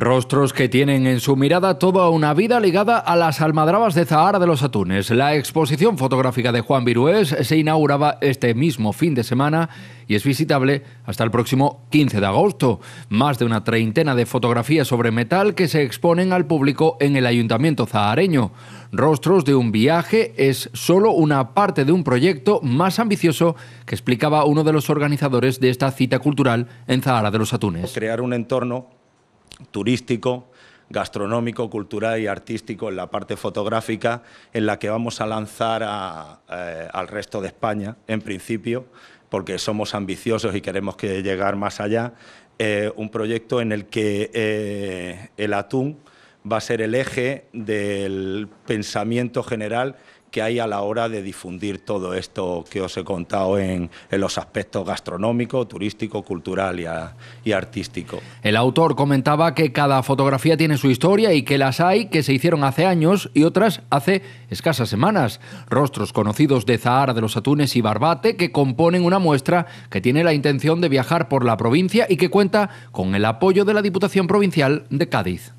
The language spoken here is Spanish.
Rostros que tienen en su mirada toda una vida ligada a las almadrabas de Zahara de los Atunes. La exposición fotográfica de Juan Virués se inauguraba este mismo fin de semana y es visitable hasta el próximo 15 de agosto. Más de una treintena de fotografías sobre metal que se exponen al público en el Ayuntamiento Zahareño. Rostros de un viaje es solo una parte de un proyecto más ambicioso que explicaba uno de los organizadores de esta cita cultural en Zahara de los Atunes. Crear un entorno turístico, gastronómico, cultural y artístico, en la parte fotográfica, en la que vamos a lanzar eh, al resto de España, en principio, porque somos ambiciosos y queremos que llegar más allá, eh, un proyecto en el que eh, el atún va a ser el eje del pensamiento general que hay a la hora de difundir todo esto que os he contado en, los aspectos gastronómico, turístico, cultural y, y artístico. El autor comentaba que cada fotografía tiene su historia y que las hay que se hicieron hace años y otras hace escasas semanas. Rostros conocidos de Zahara de los Atunes y Barbate que componen una muestra que tiene la intención de viajar por la provincia y que cuenta con el apoyo de la Diputación Provincial de Cádiz.